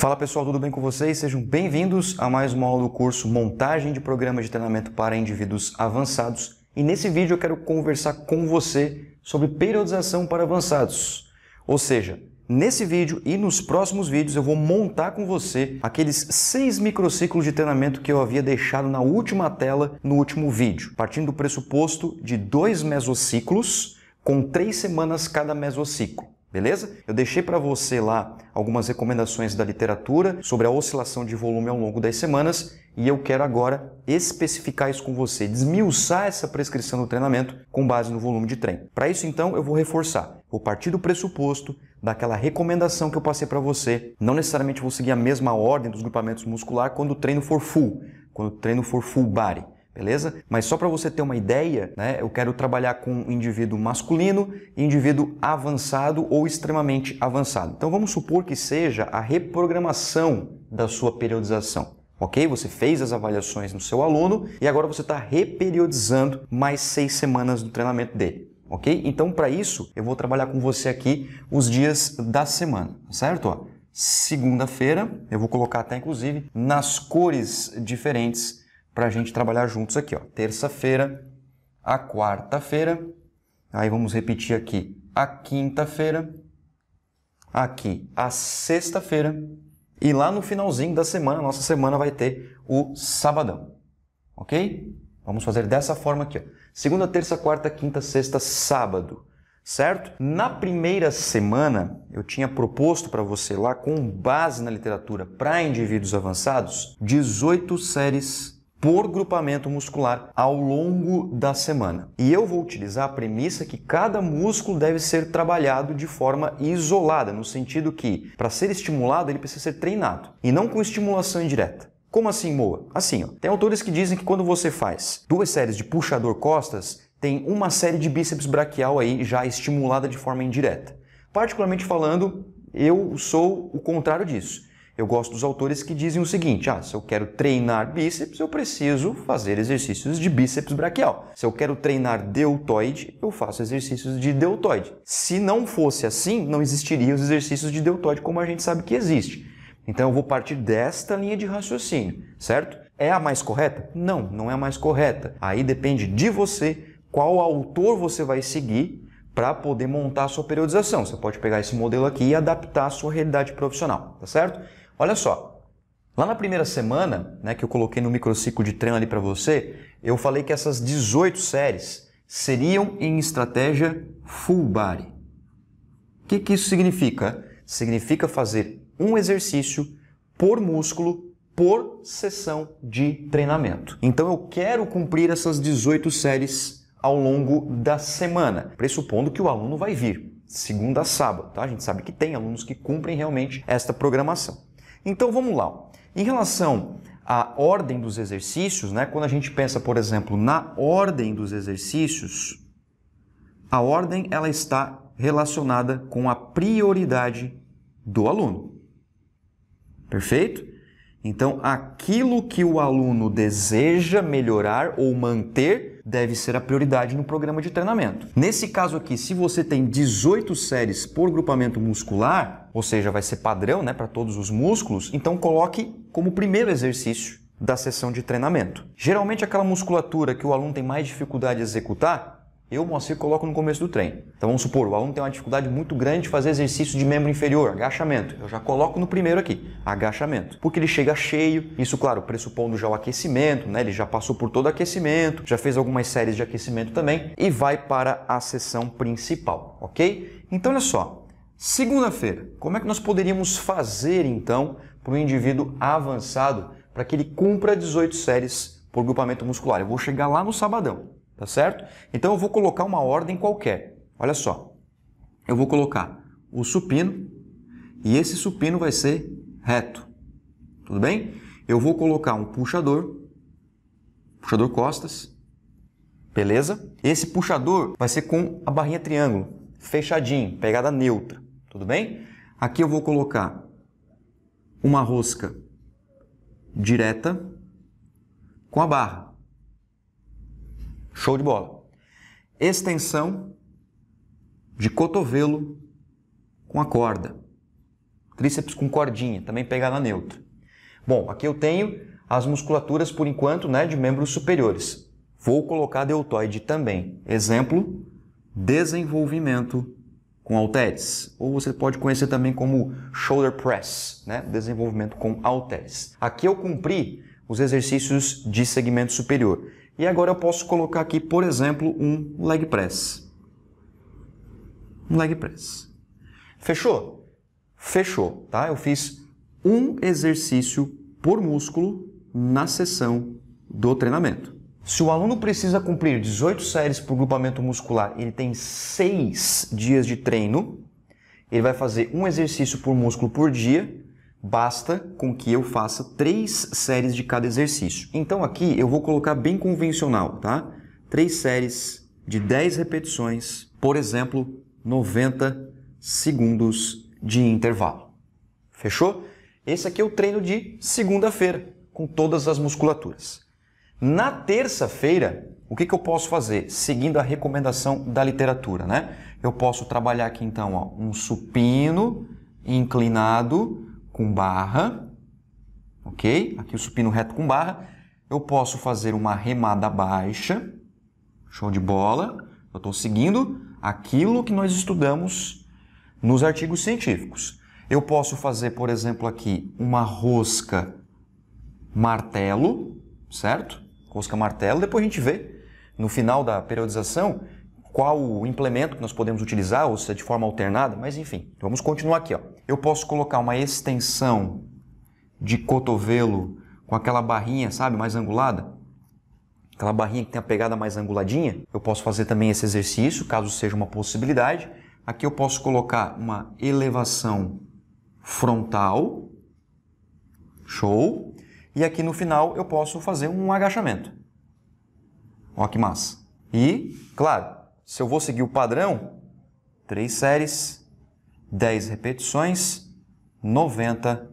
Fala pessoal, tudo bem com vocês? Sejam bem-vindos a mais uma aula do curso Montagem de Programas de Treinamento para Indivíduos Avançados. E nesse vídeo eu quero conversar com você sobre periodização para avançados. Ou seja, nesse vídeo e nos próximos vídeos eu vou montar com você aqueles seis microciclos de treinamento que eu havia deixado na última tela no último vídeo, partindo do pressuposto de dois mesociclos com três semanas cada mesociclo. Beleza? Eu deixei para você lá algumas recomendações da literatura sobre a oscilação de volume ao longo das semanas e eu quero agora especificar isso com você, desmiuçar essa prescrição do treinamento com base no volume de trem. Para isso, então, eu vou reforçar. Vou partir do pressuposto daquela recomendação que eu passei para você. Não necessariamente vou seguir a mesma ordem dos grupamentos muscular quando o treino for full, quando o treino for full body beleza? Mas só para você ter uma ideia, né, eu quero trabalhar com indivíduo masculino e indivíduo avançado ou extremamente avançado. Então vamos supor que seja a reprogramação da sua periodização. Ok? Você fez as avaliações no seu aluno e agora você está reperiodizando mais seis semanas do treinamento dele. Ok? Então, para isso, eu vou trabalhar com você aqui os dias da semana, tá certo? segunda-feira, eu vou colocar até inclusive nas cores diferentes para a gente trabalhar juntos aqui. ó. Terça-feira, a quarta-feira, aí vamos repetir aqui a quinta-feira, aqui a sexta-feira, e lá no finalzinho da semana, nossa semana vai ter o sabadão. Ok? Vamos fazer dessa forma aqui. Ó. Segunda, terça, quarta, quinta, sexta, sábado. Certo? Na primeira semana, eu tinha proposto para você lá, com base na literatura para indivíduos avançados, 18 séries por grupamento muscular ao longo da semana. E eu vou utilizar a premissa que cada músculo deve ser trabalhado de forma isolada, no sentido que, para ser estimulado, ele precisa ser treinado, e não com estimulação indireta. Como assim, Moa? Assim, ó. tem autores que dizem que quando você faz duas séries de puxador costas, tem uma série de bíceps braquial aí já estimulada de forma indireta. Particularmente falando, eu sou o contrário disso. Eu gosto dos autores que dizem o seguinte: ah, se eu quero treinar bíceps, eu preciso fazer exercícios de bíceps braquial. Se eu quero treinar deltoide, eu faço exercícios de deltoide. Se não fosse assim, não existiriam os exercícios de deltoide como a gente sabe que existe. Então eu vou partir desta linha de raciocínio, certo? É a mais correta? Não, não é a mais correta. Aí depende de você qual autor você vai seguir para poder montar a sua periodização. Você pode pegar esse modelo aqui e adaptar à sua realidade profissional, tá certo? Olha só, lá na primeira semana, né, que eu coloquei no microciclo de treino ali para você, eu falei que essas 18 séries seriam em estratégia full body. O que, que isso significa? Significa fazer um exercício por músculo por sessão de treinamento. Então eu quero cumprir essas 18 séries ao longo da semana, pressupondo que o aluno vai vir segunda a sábado, tá? A gente sabe que tem alunos que cumprem realmente esta programação. Então vamos lá. Em relação à ordem dos exercícios, né, quando a gente pensa, por exemplo, na ordem dos exercícios, a ordem ela está relacionada com a prioridade do aluno. Perfeito? Então, aquilo que o aluno deseja melhorar ou manter deve ser a prioridade no programa de treinamento. Nesse caso aqui, se você tem 18 séries por grupamento muscular, ou seja, vai ser padrão né, para todos os músculos, então coloque como primeiro exercício da sessão de treinamento. Geralmente aquela musculatura que o aluno tem mais dificuldade de executar, eu, Moacir, coloco no começo do treino. Então vamos supor, o aluno tem uma dificuldade muito grande de fazer exercício de membro inferior, agachamento. Eu já coloco no primeiro aqui, agachamento. Porque ele chega cheio, isso, claro, pressupondo já o aquecimento, né? Ele já passou por todo o aquecimento, já fez algumas séries de aquecimento também e vai para a sessão principal, ok? Então olha só, segunda-feira, como é que nós poderíamos fazer então para o indivíduo avançado para que ele cumpra 18 séries por grupamento muscular? Eu vou chegar lá no sabadão tá certo? Então eu vou colocar uma ordem qualquer. Olha só, eu vou colocar o supino e esse supino vai ser reto, tudo bem? Eu vou colocar um puxador, puxador costas, beleza? Esse puxador vai ser com a barrinha triângulo, fechadinho, pegada neutra, tudo bem? Aqui eu vou colocar uma rosca direta com a barra. Show de bola. Extensão de cotovelo com a corda. Tríceps com cordinha, também pegar na neutra. Bom, aqui eu tenho as musculaturas, por enquanto, né, de membros superiores. Vou colocar deltoide também. Exemplo, desenvolvimento com halteres. Ou você pode conhecer também como shoulder press, né, desenvolvimento com halteres. Aqui eu cumpri os exercícios de segmento superior. E agora eu posso colocar aqui, por exemplo, um leg press. Um leg press. Fechou? Fechou, tá? Eu fiz um exercício por músculo na sessão do treinamento. Se o aluno precisa cumprir 18 séries por grupamento muscular, ele tem 6 dias de treino, ele vai fazer um exercício por músculo por dia, Basta com que eu faça três séries de cada exercício. Então aqui eu vou colocar bem convencional, tá? Três séries de 10 repetições, por exemplo, 90 segundos de intervalo. Fechou? Esse aqui é o treino de segunda-feira, com todas as musculaturas. Na terça-feira, o que, que, eu posso fazer? Seguindo a recomendação da literatura, né? Eu posso trabalhar aqui então ó, um supino inclinado com barra, ok? Aqui o supino reto com barra. Eu posso fazer uma remada baixa, show de bola. Eu estou seguindo aquilo que nós estudamos nos artigos científicos. Eu posso fazer, por exemplo, aqui uma rosca martelo, certo? Rosca martelo, depois a gente vê no final da periodização qual o implemento que nós podemos utilizar, ou se é de forma alternada, mas enfim, vamos continuar aqui. Ó. Eu posso colocar uma extensão de cotovelo com aquela barrinha, sabe, mais angulada, aquela barrinha que tem a pegada mais anguladinha. Eu posso fazer também esse exercício, caso seja uma possibilidade. Aqui eu posso colocar uma elevação frontal, show, e aqui no final eu posso fazer um agachamento. Ó que massa. E, claro, se eu vou seguir o padrão, três séries, 10 repetições, 90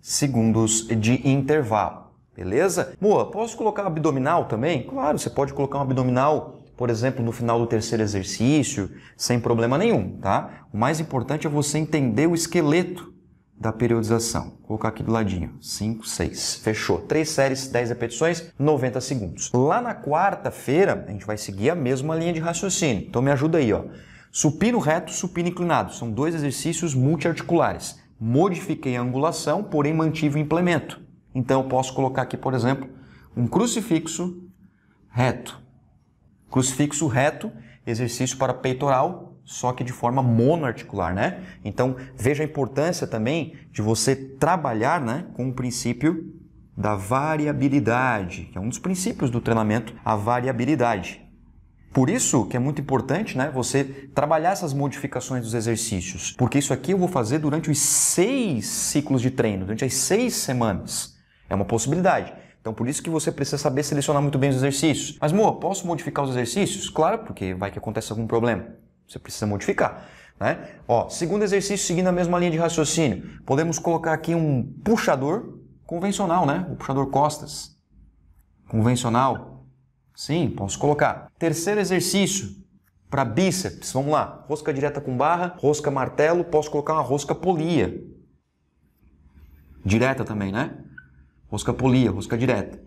segundos de intervalo. Beleza? Moa, posso colocar abdominal também? Claro, você pode colocar um abdominal, por exemplo, no final do terceiro exercício, sem problema nenhum, tá? O mais importante é você entender o esqueleto da periodização. Vou colocar aqui do ladinho. 5, 6. Fechou. Três séries, 10 repetições, 90 segundos. Lá na quarta-feira, a gente vai seguir a mesma linha de raciocínio. Então me ajuda aí, ó. Supino reto, supino inclinado. São dois exercícios multiarticulares. Modifiquei a angulação, porém mantive o implemento. Então eu posso colocar aqui, por exemplo, um crucifixo reto. Crucifixo reto, exercício para peitoral, só que de forma monoarticular, né? Então, veja a importância também de você trabalhar né, com o princípio da variabilidade, que é um dos princípios do treinamento, a variabilidade. Por isso que é muito importante né, você trabalhar essas modificações dos exercícios, porque isso aqui eu vou fazer durante os seis ciclos de treino, durante as seis semanas. É uma possibilidade. Então, por isso que você precisa saber selecionar muito bem os exercícios. Mas, Mo, posso modificar os exercícios? Claro, porque vai que acontece algum problema. Você precisa modificar. Né? Ó, segundo exercício, seguindo a mesma linha de raciocínio, podemos colocar aqui um puxador convencional, né? O puxador costas. Convencional. Sim, posso colocar. Terceiro exercício, para bíceps, vamos lá. Rosca direta com barra, rosca martelo, posso colocar uma rosca polia. Direta também, né? Rosca polia, rosca direta.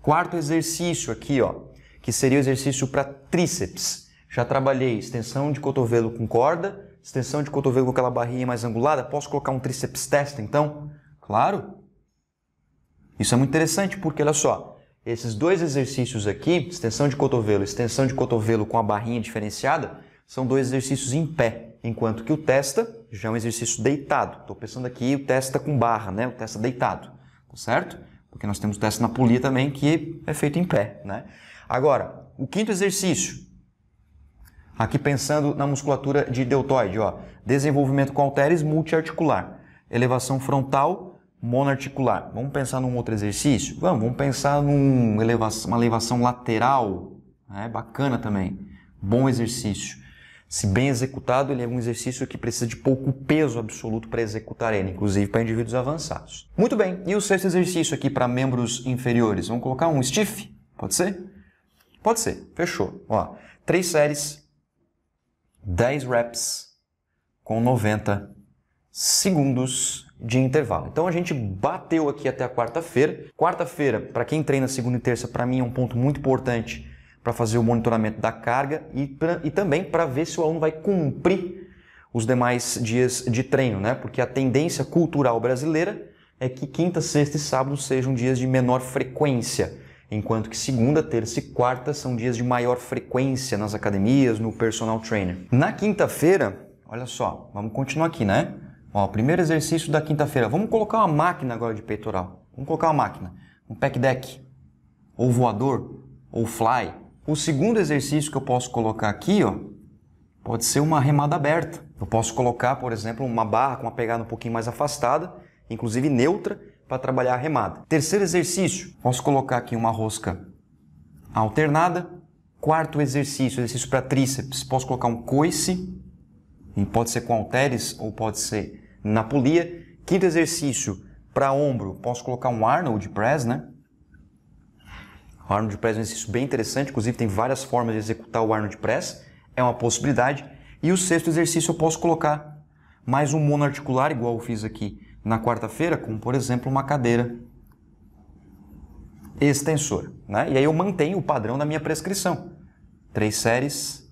Quarto exercício aqui, ó, que seria o exercício para tríceps. Já trabalhei extensão de cotovelo com corda, extensão de cotovelo com aquela barrinha mais angulada. Posso colocar um tríceps testa então? Claro. Isso é muito interessante porque, olha só, esses dois exercícios aqui, extensão de cotovelo extensão de cotovelo com a barrinha diferenciada, são dois exercícios em pé, enquanto que o testa já é um exercício deitado. Estou pensando aqui o testa com barra, né? o testa deitado, tá certo? Porque nós temos o testa na polia também, que é feito em pé. Né? Agora, o quinto exercício, Aqui pensando na musculatura de deltoide, ó. Desenvolvimento com halteres multiarticular. Elevação frontal monoarticular. Vamos pensar num outro exercício? Vamos, vamos pensar numa elevação, uma elevação lateral. É bacana também. Bom exercício. Se bem executado, ele é um exercício que precisa de pouco peso absoluto para executar ele, inclusive para indivíduos avançados. Muito bem, e o sexto exercício aqui para membros inferiores? Vamos colocar um stiff? Pode ser? Pode ser, fechou. Ó, três séries 10 reps com 90 segundos de intervalo. Então a gente bateu aqui até a quarta-feira. Quarta-feira, para quem treina segunda e terça, para mim é um ponto muito importante para fazer o monitoramento da carga e, pra, e também para ver se o aluno vai cumprir os demais dias de treino, né? Porque a tendência cultural brasileira é que quinta, sexta e sábado sejam dias de menor frequência enquanto que segunda, terça e quarta são dias de maior frequência nas academias, no personal trainer. Na quinta-feira, olha só, vamos continuar aqui, né? Ó, primeiro exercício da quinta-feira. Vamos colocar uma máquina agora de peitoral. Vamos colocar uma máquina, um pack deck, ou voador, ou fly. O segundo exercício que eu posso colocar aqui, ó, pode ser uma remada aberta. Eu posso colocar, por exemplo, uma barra com uma pegada um pouquinho mais afastada, inclusive neutra, para trabalhar a remada. Terceiro exercício, posso colocar aqui uma rosca alternada. Quarto exercício, exercício para tríceps, posso colocar um coice, e pode ser com halteres ou pode ser na polia. Quinto exercício, para ombro, posso colocar um Arnold Press, né? O Arnold Press é um exercício bem interessante, inclusive tem várias formas de executar o Arnold Press, é uma possibilidade. E o sexto exercício eu posso colocar mais um monoarticular, igual eu fiz aqui na quarta-feira com, por exemplo, uma cadeira extensora. Né? E aí eu mantenho o padrão da minha prescrição. Três séries,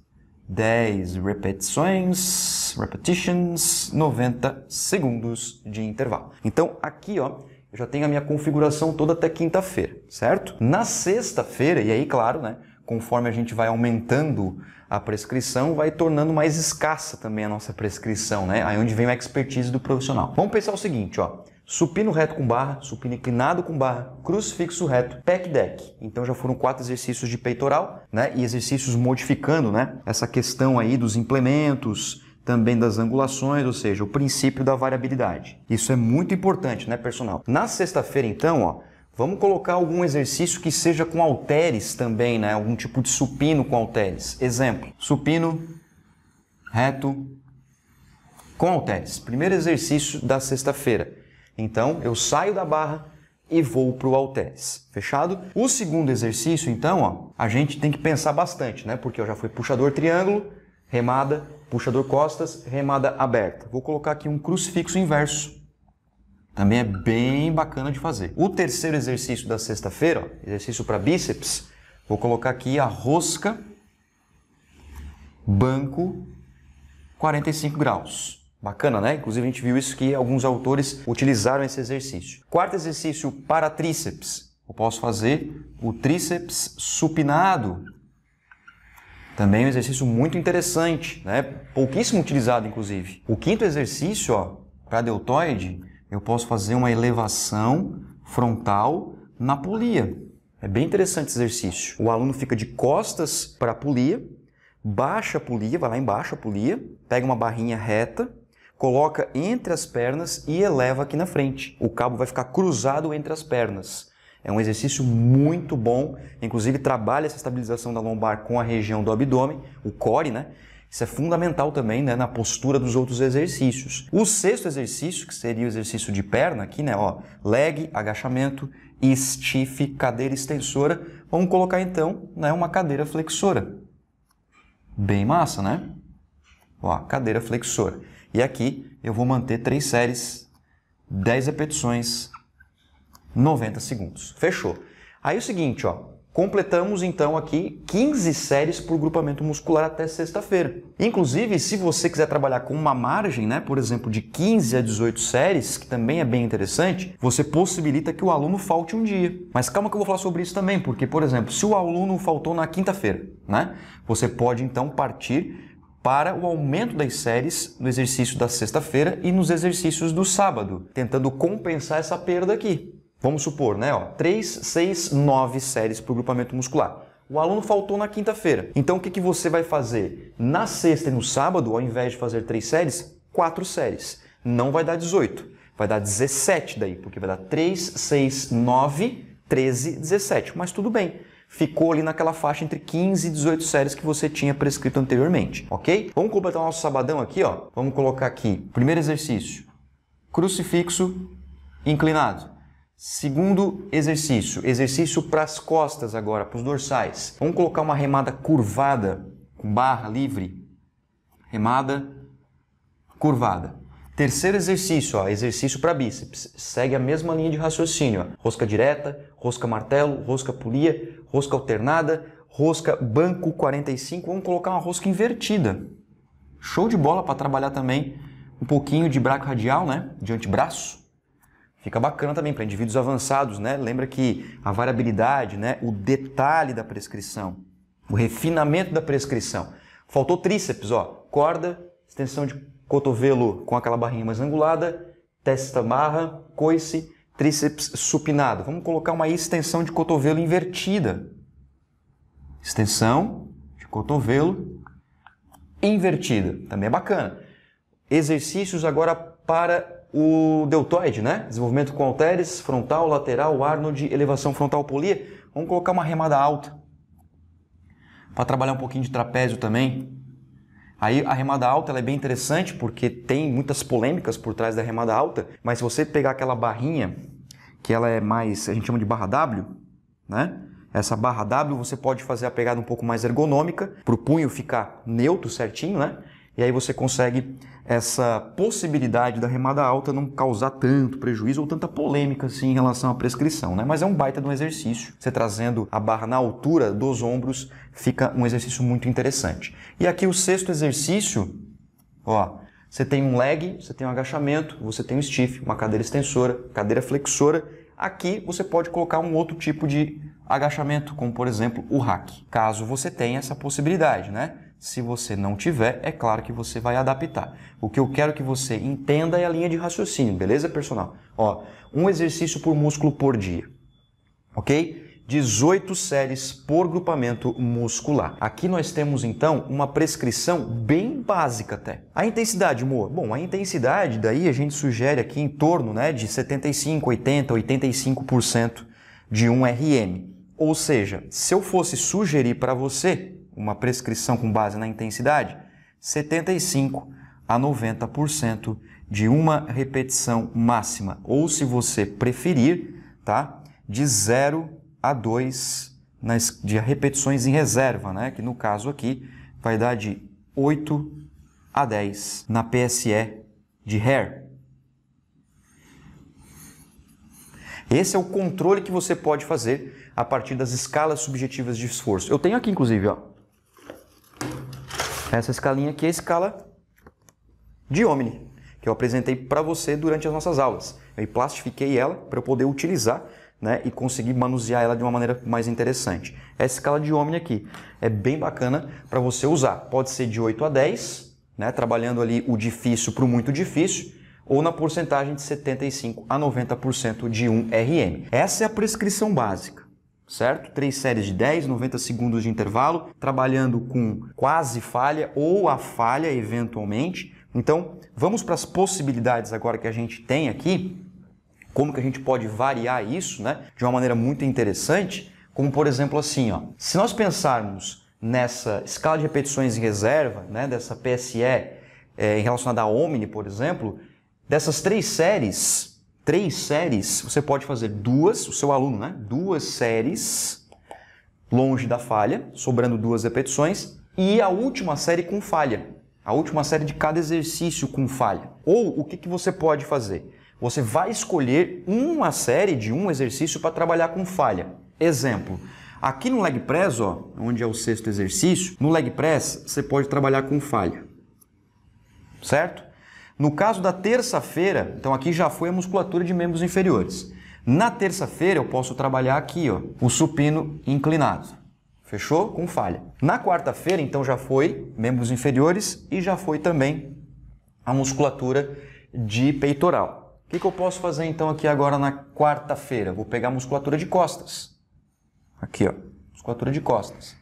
10 repetições, repetitions, 90 segundos de intervalo. Então aqui ó, eu já tenho a minha configuração toda até quinta-feira, certo? Na sexta-feira, e aí claro, né? conforme a gente vai aumentando a prescrição, vai tornando mais escassa também a nossa prescrição, né? Aí é onde vem a expertise do profissional. Vamos pensar o seguinte, ó. Supino reto com barra, supino inclinado com barra, crucifixo reto, pec deck. Então já foram quatro exercícios de peitoral, né? E exercícios modificando, né? Essa questão aí dos implementos, também das angulações, ou seja, o princípio da variabilidade. Isso é muito importante, né, personal? Na sexta-feira, então, ó, Vamos colocar algum exercício que seja com halteres também, né? Algum tipo de supino com halteres. Exemplo: supino reto com halteres. Primeiro exercício da sexta-feira. Então, eu saio da barra e vou para o halteres. Fechado? O segundo exercício, então, ó, a gente tem que pensar bastante, né? Porque eu já fui puxador triângulo, remada, puxador costas, remada aberta. Vou colocar aqui um crucifixo inverso também é bem bacana de fazer. O terceiro exercício da sexta-feira, exercício para bíceps, vou colocar aqui a rosca, banco, 45 graus. Bacana, né? Inclusive a gente viu isso que alguns autores utilizaram esse exercício. Quarto exercício para tríceps. Eu posso fazer o tríceps supinado. Também é um exercício muito interessante, né? Pouquíssimo utilizado, inclusive. O quinto exercício, ó, para deltoide, eu posso fazer uma elevação frontal na polia. É bem interessante esse exercício. O aluno fica de costas para a polia, baixa a polia, vai lá embaixo a polia, pega uma barrinha reta, coloca entre as pernas e eleva aqui na frente. O cabo vai ficar cruzado entre as pernas. É um exercício muito bom, inclusive trabalha essa estabilização da lombar com a região do abdômen, o core, né? Isso é fundamental também né, na postura dos outros exercícios. O sexto exercício, que seria o exercício de perna aqui, né? Ó, leg, agachamento, stiff, cadeira extensora. Vamos colocar então né, uma cadeira flexora. Bem massa, né? Ó, cadeira flexora. E aqui eu vou manter três séries, 10 repetições, 90 segundos. Fechou. Aí é o seguinte, ó, Completamos então aqui 15 séries por grupamento muscular até sexta-feira. Inclusive, se você quiser trabalhar com uma margem, né, por exemplo, de 15 a 18 séries, que também é bem interessante, você possibilita que o aluno falte um dia. Mas calma que eu vou falar sobre isso também, porque, por exemplo, se o aluno faltou na quinta-feira, né, você pode então partir para o aumento das séries no exercício da sexta-feira e nos exercícios do sábado, tentando compensar essa perda aqui vamos supor, né, ó, 3, 6, 9 séries para o grupamento muscular. O aluno faltou na quinta-feira. Então o que, que você vai fazer? Na sexta e no sábado, ao invés de fazer três séries, quatro séries. Não vai dar 18, vai dar 17 daí, porque vai dar 3, 6, 9, 13, 17. Mas tudo bem. Ficou ali naquela faixa entre 15 e 18 séries que você tinha prescrito anteriormente, ok? Vamos completar o nosso sabadão aqui, ó. Vamos colocar aqui, primeiro exercício, crucifixo inclinado. Segundo exercício, exercício para as costas agora, para os dorsais. Vamos colocar uma remada curvada, com barra livre. Remada curvada. Terceiro exercício, ó, exercício para bíceps. Segue a mesma linha de raciocínio. Ó. Rosca direta, rosca martelo, rosca polia, rosca alternada, rosca banco 45. Vamos colocar uma rosca invertida. Show de bola para trabalhar também um pouquinho de braco radial, né? De antebraço. Fica bacana também para indivíduos avançados, né? Lembra que a variabilidade, né? o detalhe da prescrição, o refinamento da prescrição. Faltou tríceps, ó, corda, extensão de cotovelo com aquela barrinha mais angulada, testa barra, coice, tríceps supinado. Vamos colocar uma extensão de cotovelo invertida. Extensão de cotovelo invertida. Também é bacana. Exercícios agora para o deltoide, né? Desenvolvimento com halteres, frontal, lateral, Arnold, elevação frontal polia. Vamos colocar uma remada alta. Para trabalhar um pouquinho de trapézio também. Aí a remada alta é bem interessante porque tem muitas polêmicas por trás da remada alta, mas se você pegar aquela barrinha, que ela é mais, a gente chama de barra W, né? Essa barra W você pode fazer a pegada um pouco mais ergonômica, para o punho ficar neutro certinho, né? E aí você consegue essa possibilidade da remada alta não causar tanto prejuízo ou tanta polêmica assim em relação à prescrição, né? Mas é um baita de um exercício. Você trazendo a barra na altura dos ombros fica um exercício muito interessante. E aqui o sexto exercício, ó, você tem um leg, você tem um agachamento, você tem um stiff, uma cadeira extensora, cadeira flexora. Aqui você pode colocar um outro tipo de agachamento, como por exemplo o hack, caso você tenha essa possibilidade, né? Se você não tiver, é claro que você vai adaptar. O que eu quero que você entenda é a linha de raciocínio, beleza, personal? Ó, um exercício por músculo por dia, ok? 18 séries por grupamento muscular. Aqui nós temos então uma prescrição bem básica até. A intensidade, Moa? Bom, a intensidade daí a gente sugere aqui em torno né, de 75, 80, 85% de um RM. Ou seja, se eu fosse sugerir para você uma prescrição com base na intensidade, 75 a 90% de uma repetição máxima, ou se você preferir, tá? De 0 a 2 nas, de repetições em reserva, né? Que no caso aqui vai dar de 8 a 10 na PSE de hair. Esse é o controle que você pode fazer a partir das escalas subjetivas de esforço. Eu tenho aqui, inclusive, ó, Tá, essa escalinha aqui é a escala de Omni, que eu apresentei para você durante as nossas aulas. Eu plastifiquei ela para eu poder utilizar né, e conseguir manusear ela de uma maneira mais interessante. Essa escala de Omni aqui é bem bacana para você usar. Pode ser de 8 a 10, né, trabalhando ali o difícil para o muito difícil, ou na porcentagem de 75 a 90% de um RM. Essa é a prescrição básica certo? Três séries de 10, 90 segundos de intervalo, trabalhando com quase falha ou a falha eventualmente. Então, vamos para as possibilidades agora que a gente tem aqui, como que a gente pode variar isso, né, de uma maneira muito interessante, como por exemplo assim, ó. Se nós pensarmos nessa escala de repetições em reserva, né, dessa PSE é, eh, relação à Omni, por exemplo, dessas três séries, três séries, você pode fazer duas, o seu aluno, né? Duas séries longe da falha, sobrando duas repetições, e a última série com falha. A última série de cada exercício com falha. Ou o que, que você pode fazer? Você vai escolher uma série de um exercício para trabalhar com falha. Exemplo, aqui no leg press, ó, onde é o sexto exercício, no leg press você pode trabalhar com falha. Certo? No caso da terça-feira, então aqui já foi a musculatura de membros inferiores. Na terça-feira eu posso trabalhar aqui, ó, o supino inclinado. Fechou? Com falha. Na quarta-feira, então, já foi membros inferiores e já foi também a musculatura de peitoral. O que, que eu posso fazer, então, aqui agora na quarta-feira? Vou pegar a musculatura de costas. Aqui, ó, musculatura de costas.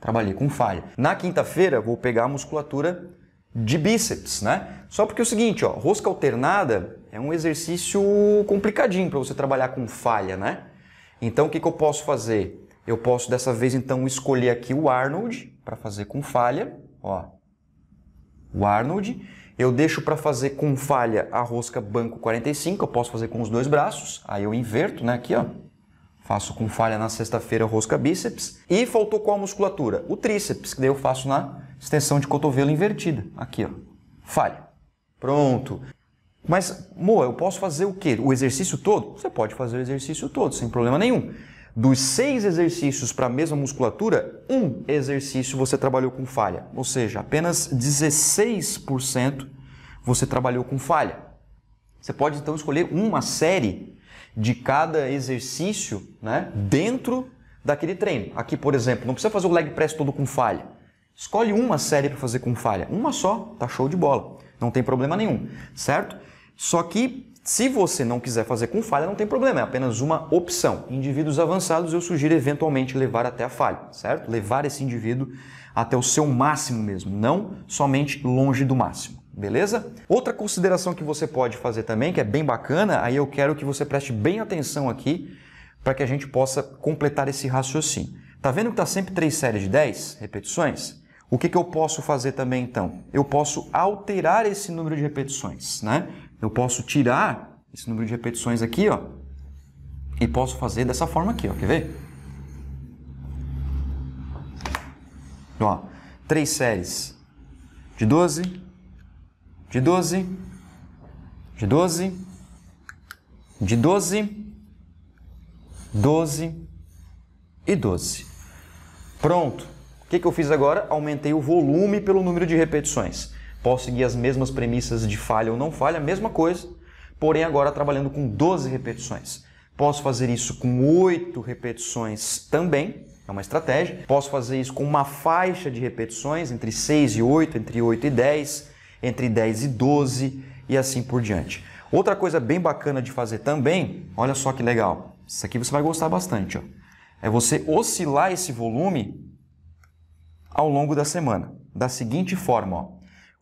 Trabalhei com falha. Na quinta-feira, vou pegar a musculatura de bíceps, né? Só porque é o seguinte, ó, rosca alternada é um exercício complicadinho para você trabalhar com falha, né? Então o que, que eu posso fazer? Eu posso dessa vez então escolher aqui o Arnold para fazer com falha, ó. O Arnold, eu deixo para fazer com falha a rosca banco 45, eu posso fazer com os dois braços, aí eu inverto, né, aqui, ó. Faço com falha na sexta-feira rosca bíceps e faltou qual musculatura? O tríceps, que daí eu faço na extensão de cotovelo invertida. Aqui, ó. Falha. Pronto. Mas, Moa, eu posso fazer o quê? O exercício todo? Você pode fazer o exercício todo, sem problema nenhum. Dos seis exercícios para a mesma musculatura, um exercício você trabalhou com falha. Ou seja, apenas 16% você trabalhou com falha. Você pode então escolher uma série de cada exercício né, dentro daquele treino. Aqui, por exemplo, não precisa fazer o leg press todo com falha. Escolhe uma série para fazer com falha. Uma só, tá show de bola. Não tem problema nenhum, certo? Só que se você não quiser fazer com falha, não tem problema, é apenas uma opção. Indivíduos avançados, eu sugiro eventualmente levar até a falha, certo? Levar esse indivíduo até o seu máximo mesmo, não somente longe do máximo. Beleza? Outra consideração que você pode fazer também, que é bem bacana, aí eu quero que você preste bem atenção aqui para que a gente possa completar esse raciocínio. Tá vendo que está sempre três séries de 10 repetições? O que, que eu posso fazer também então? Eu posso alterar esse número de repetições, né? Eu posso tirar esse número de repetições aqui, ó, e posso fazer dessa forma aqui, ó, quer ver? Ó, três séries de 12, de 12, de 12, de 12, 12 e 12. Pronto. O que, que eu fiz agora? Aumentei o volume pelo número de repetições. Posso seguir as mesmas premissas de falha ou não falha, a mesma coisa, porém agora trabalhando com 12 repetições. Posso fazer isso com 8 repetições também, é uma estratégia. Posso fazer isso com uma faixa de repetições, entre 6 e 8, entre 8 e 10, entre 10 e 12 e assim por diante. Outra coisa bem bacana de fazer também, olha só que legal, isso aqui você vai gostar bastante, ó. é você oscilar esse volume ao longo da semana, da seguinte forma. Ó.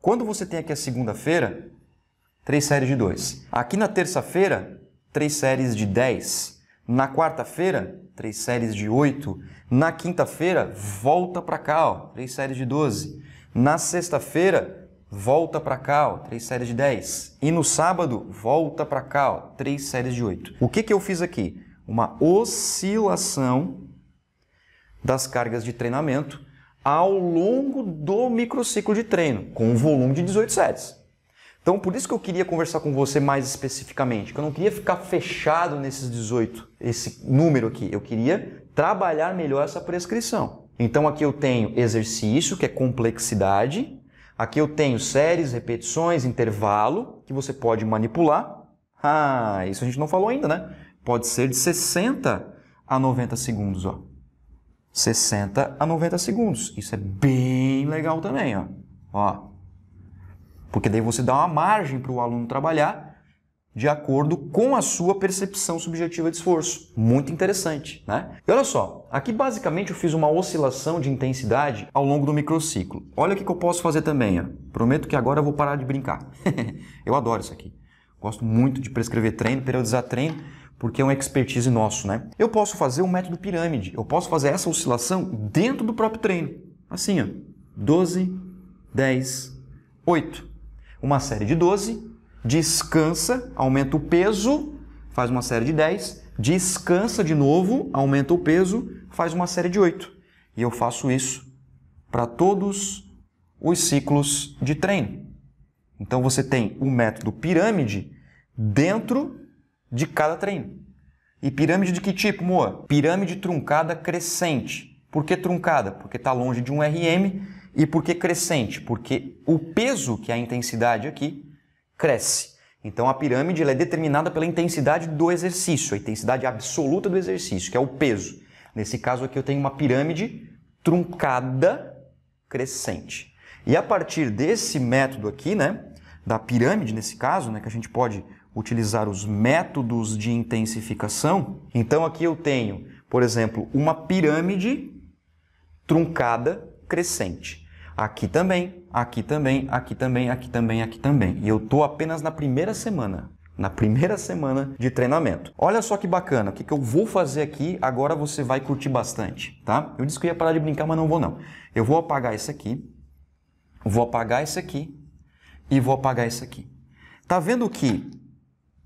Quando você tem aqui a segunda-feira, três séries de 2. Aqui na terça-feira, três séries de 10. Na quarta-feira, três séries de 8. Na quinta-feira, volta para cá, ó, três séries de 12. Na sexta-feira, volta para cá, ó, três séries de 10. E no sábado, volta para cá, ó, três séries de 8. O que, que eu fiz aqui? Uma oscilação das cargas de treinamento ao longo do microciclo de treino, com um volume de 18 sets. Então, por isso que eu queria conversar com você mais especificamente, que eu não queria ficar fechado nesses 18, esse número aqui. Eu queria trabalhar melhor essa prescrição. Então, aqui eu tenho exercício, que é complexidade. Aqui eu tenho séries, repetições, intervalo, que você pode manipular. Ah, isso a gente não falou ainda, né? Pode ser de 60 a 90 segundos, ó. 60 a 90 segundos. Isso é bem legal também, ó. ó. Porque daí você dá uma margem para o aluno trabalhar de acordo com a sua percepção subjetiva de esforço. Muito interessante, né? E olha só, aqui basicamente eu fiz uma oscilação de intensidade ao longo do microciclo. Olha o que eu posso fazer também, ó. Prometo que agora eu vou parar de brincar. eu adoro isso aqui. Gosto muito de prescrever treino, periodizar treino porque é uma expertise nosso, né? Eu posso fazer um método pirâmide, eu posso fazer essa oscilação dentro do próprio treino. Assim, ó, 12, 10, 8. Uma série de 12, descansa, aumenta o peso, faz uma série de 10, descansa de novo, aumenta o peso, faz uma série de 8. E eu faço isso para todos os ciclos de treino. Então você tem o método pirâmide dentro de cada treino E pirâmide de que tipo, Moa? Pirâmide truncada crescente. Por que truncada? Porque está longe de um RM. E por que crescente? Porque o peso, que é a intensidade aqui, cresce. Então a pirâmide é determinada pela intensidade do exercício, a intensidade absoluta do exercício, que é o peso. Nesse caso aqui eu tenho uma pirâmide truncada crescente. E a partir desse método aqui, né, da pirâmide nesse caso, né, que a gente pode utilizar os métodos de intensificação, então aqui eu tenho, por exemplo, uma pirâmide truncada crescente. Aqui também, aqui também, aqui também, aqui também, aqui também. E eu estou apenas na primeira semana. Na primeira semana de treinamento. Olha só que bacana, o que, que eu vou fazer aqui, agora você vai curtir bastante, tá? Eu disse que eu ia parar de brincar, mas não vou não. Eu vou apagar isso aqui, vou apagar isso aqui e vou apagar isso aqui. Tá vendo que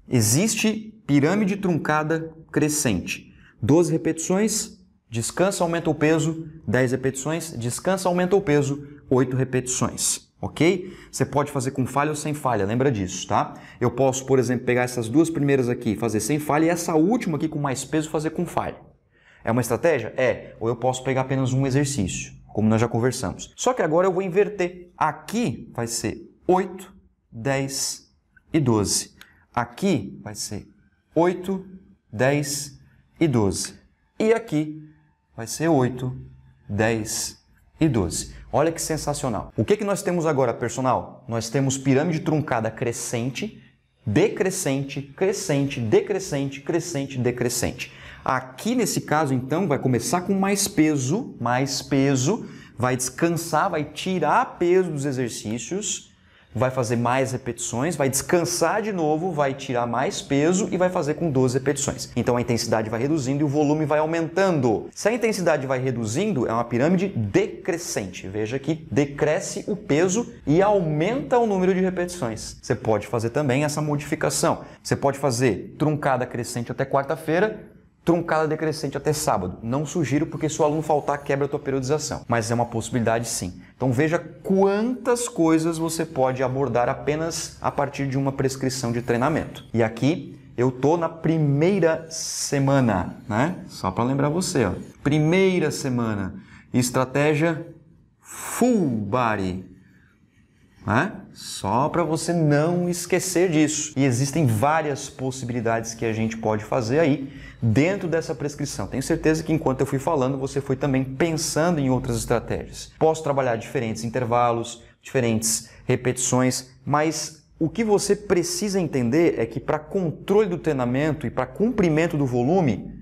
Existe pirâmide truncada crescente. 12 repetições, descansa, aumenta o peso. 10 repetições, descansa, aumenta o peso. 8 repetições, ok? Você pode fazer com falha ou sem falha, lembra disso, tá? Eu posso, por exemplo, pegar essas duas primeiras aqui, fazer sem falha, e essa última aqui com mais peso, fazer com falha. É uma estratégia? É. Ou eu posso pegar apenas um exercício, como nós já conversamos. Só que agora eu vou inverter. Aqui vai ser 8, 10 e 12. Aqui vai ser 8, 10 e 12. E aqui vai ser 8, 10 e 12. Olha que sensacional. O que, que nós temos agora, personal? Nós temos pirâmide truncada crescente, decrescente, crescente, decrescente, crescente, decrescente. Aqui nesse caso, então, vai começar com mais peso, mais peso, vai descansar, vai tirar peso dos exercícios vai fazer mais repetições, vai descansar de novo, vai tirar mais peso e vai fazer com 12 repetições. Então a intensidade vai reduzindo e o volume vai aumentando. Se a intensidade vai reduzindo, é uma pirâmide decrescente. Veja que decresce o peso e aumenta o número de repetições. Você pode fazer também essa modificação. Você pode fazer truncada crescente até quarta-feira, truncada decrescente até sábado. Não sugiro porque se o aluno faltar quebra a tua periodização, mas é uma possibilidade sim. Então veja quantas coisas você pode abordar apenas a partir de uma prescrição de treinamento. E aqui eu tô na primeira semana, né? Só para lembrar você, ó. Primeira semana, estratégia full body. Né? Só para você não esquecer disso. E existem várias possibilidades que a gente pode fazer aí dentro dessa prescrição. Tenho certeza que enquanto eu fui falando, você foi também pensando em outras estratégias. Posso trabalhar diferentes intervalos, diferentes repetições, mas o que você precisa entender é que para controle do treinamento e para cumprimento do volume,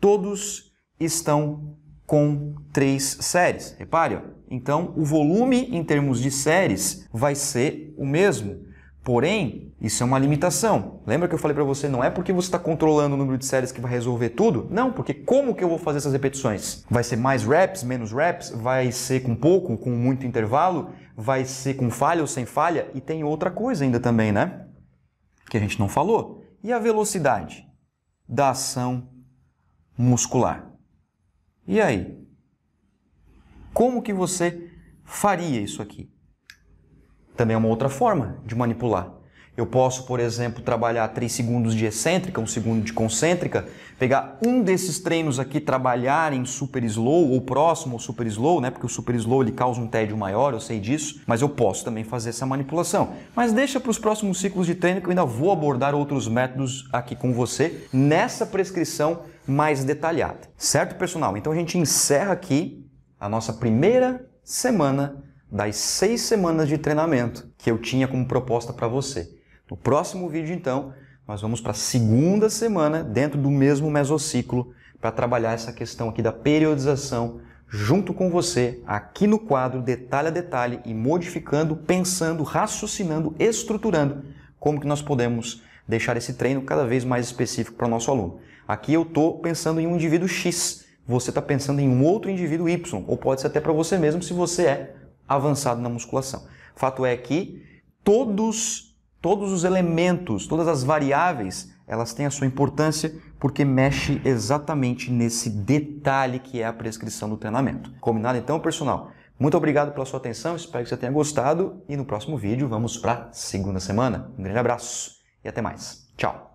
todos estão com três séries. Repare, ó. então o volume em termos de séries vai ser o mesmo. Porém, isso é uma limitação. Lembra que eu falei para você, não é porque você está controlando o número de séries que vai resolver tudo? Não, porque como que eu vou fazer essas repetições? Vai ser mais reps, menos reps? Vai ser com pouco, com muito intervalo? Vai ser com falha ou sem falha? E tem outra coisa ainda também, né? Que a gente não falou. E a velocidade da ação muscular? E aí? Como que você faria isso aqui? Também é uma outra forma de manipular. Eu posso, por exemplo, trabalhar 3 segundos de excêntrica, 1 um segundo de concêntrica, pegar um desses treinos aqui, trabalhar em super slow ou próximo ao super slow, né? Porque o super slow ele causa um tédio maior, eu sei disso, mas eu posso também fazer essa manipulação. Mas deixa para os próximos ciclos de treino que eu ainda vou abordar outros métodos aqui com você nessa prescrição mais detalhada. Certo, pessoal? Então a gente encerra aqui a nossa primeira semana das seis semanas de treinamento que eu tinha como proposta para você. No próximo vídeo, então, nós vamos para a segunda semana dentro do mesmo mesociclo para trabalhar essa questão aqui da periodização junto com você aqui no quadro, detalhe a detalhe e modificando, pensando, raciocinando, estruturando como que nós podemos deixar esse treino cada vez mais específico para o nosso aluno. Aqui eu estou pensando em um indivíduo X, você está pensando em um outro indivíduo Y, ou pode ser até para você mesmo se você é avançado na musculação. Fato é que todos, todos os elementos, todas as variáveis, elas têm a sua importância porque mexe exatamente nesse detalhe que é a prescrição do treinamento. Combinado então, personal? Muito obrigado pela sua atenção, espero que você tenha gostado e no próximo vídeo vamos para segunda semana. Um grande abraço e até mais. Tchau!